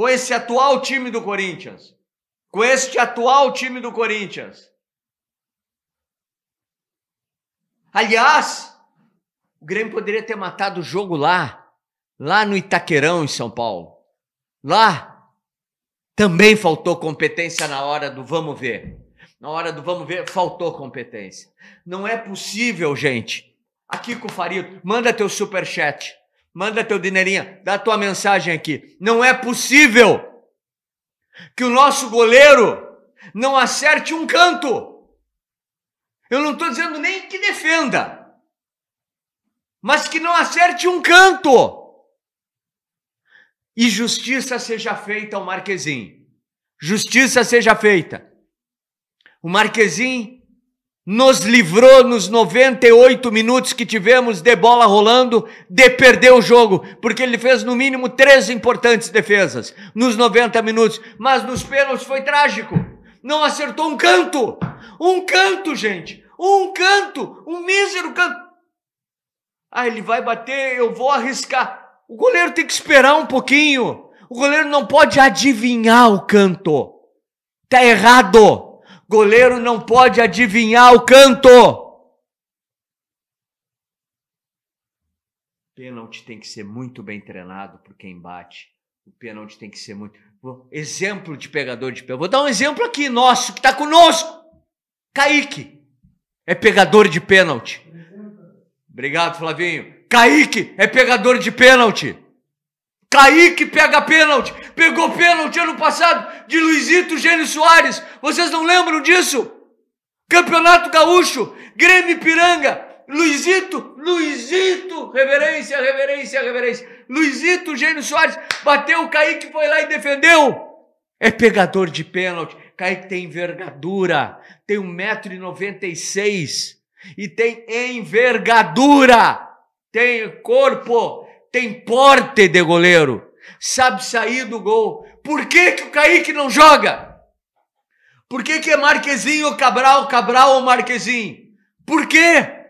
com esse atual time do Corinthians, com este atual time do Corinthians. Aliás, o Grêmio poderia ter matado o jogo lá, lá no Itaquerão, em São Paulo. Lá também faltou competência na hora do vamos ver. Na hora do vamos ver, faltou competência. Não é possível, gente. Aqui com o Farid, manda teu super chat. Manda teu dinheirinho, dá tua mensagem aqui. Não é possível que o nosso goleiro não acerte um canto. Eu não estou dizendo nem que defenda, mas que não acerte um canto. E justiça seja feita ao Marquezinho. Justiça seja feita. O Marquezinho nos livrou nos 98 minutos que tivemos de bola rolando de perder o jogo, porque ele fez no mínimo três importantes defesas nos 90 minutos, mas nos pênaltis foi trágico. Não acertou um canto. Um canto, gente. Um canto, um mísero canto. Ah, ele vai bater, eu vou arriscar. O goleiro tem que esperar um pouquinho. O goleiro não pode adivinhar o canto. Tá errado. Goleiro não pode adivinhar o canto. Pênalti tem que ser muito bem treinado por quem bate. O pênalti tem que ser muito. Exemplo de pegador de pênalti. Vou dar um exemplo aqui nosso, que está conosco. Kaique é pegador de pênalti. Obrigado, Flavinho. Kaique é pegador de pênalti. Kaique pega pênalti, pegou pênalti ano passado de Luizito Gênio Soares. Vocês não lembram disso? Campeonato Gaúcho, Grêmio Piranga, Luizito, Luizito, reverência, reverência, reverência. Luizito Gênio Soares bateu o Kaique, foi lá e defendeu. É pegador de pênalti. Kaique tem envergadura, tem 1,96m e tem envergadura, tem corpo, tem porte de goleiro, sabe sair do gol. Por que, que o Kaique não joga? Por que, que é Marquezinho ou Cabral, Cabral ou Marquezinho? Por quê?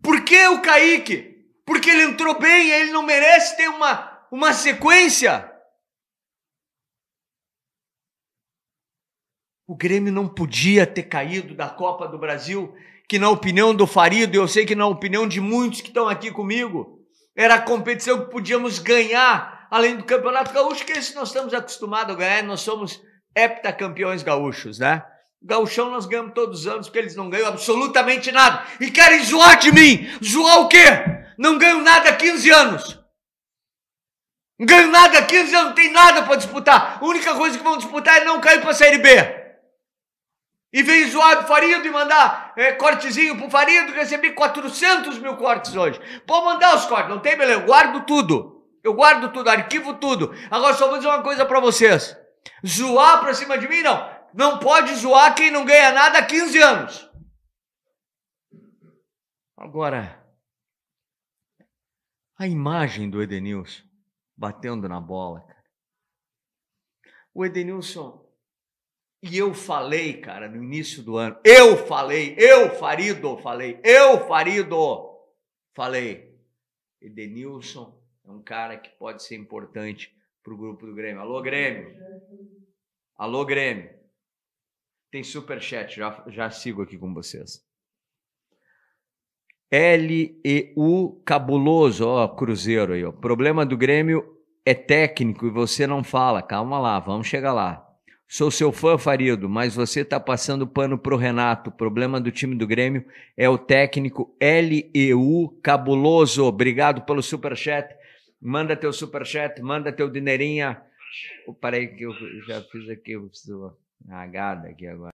Por que o Kaique? Porque ele entrou bem e ele não merece ter uma, uma sequência. O Grêmio não podia ter caído da Copa do Brasil que na opinião do Farido, eu sei que na opinião de muitos que estão aqui comigo, era a competição que podíamos ganhar, além do Campeonato Gaúcho, que é esse nós estamos acostumados a ganhar, nós somos heptacampeões gaúchos, né? Gauchão nós ganhamos todos os anos, porque eles não ganham absolutamente nada. E querem zoar de mim! Zoar o quê? Não ganho nada há 15 anos! Não ganho nada há 15 anos, não tem nada para disputar. A única coisa que vão disputar é não cair para a Série B. E vem zoar o Farido e mandar é, cortezinho pro Farido, recebi 400 mil cortes hoje. Pode mandar os cortes, não tem beleza, eu guardo tudo. Eu guardo tudo, arquivo tudo. Agora só vou dizer uma coisa para vocês. Zoar pra cima de mim, não. Não pode zoar quem não ganha nada há 15 anos. Agora, a imagem do Edenilson batendo na bola, O Edenilson e eu falei, cara, no início do ano, eu falei, eu, Farido, falei, eu, Farido, falei, Edenilson é um cara que pode ser importante para o grupo do Grêmio. Alô, Grêmio! Alô, Grêmio! Tem superchat, já, já sigo aqui com vocês. L-E-U Cabuloso, ó, Cruzeiro aí, ó. Problema do Grêmio é técnico e você não fala. Calma lá, vamos chegar lá. Sou seu fã, Farido, mas você está passando pano pro Renato. O problema do time do Grêmio é o técnico LEU Cabuloso. Obrigado pelo superchat. Manda teu superchat, manda teu dinheirinha. Oh, peraí que eu já fiz aqui, eu preciso agada aqui agora.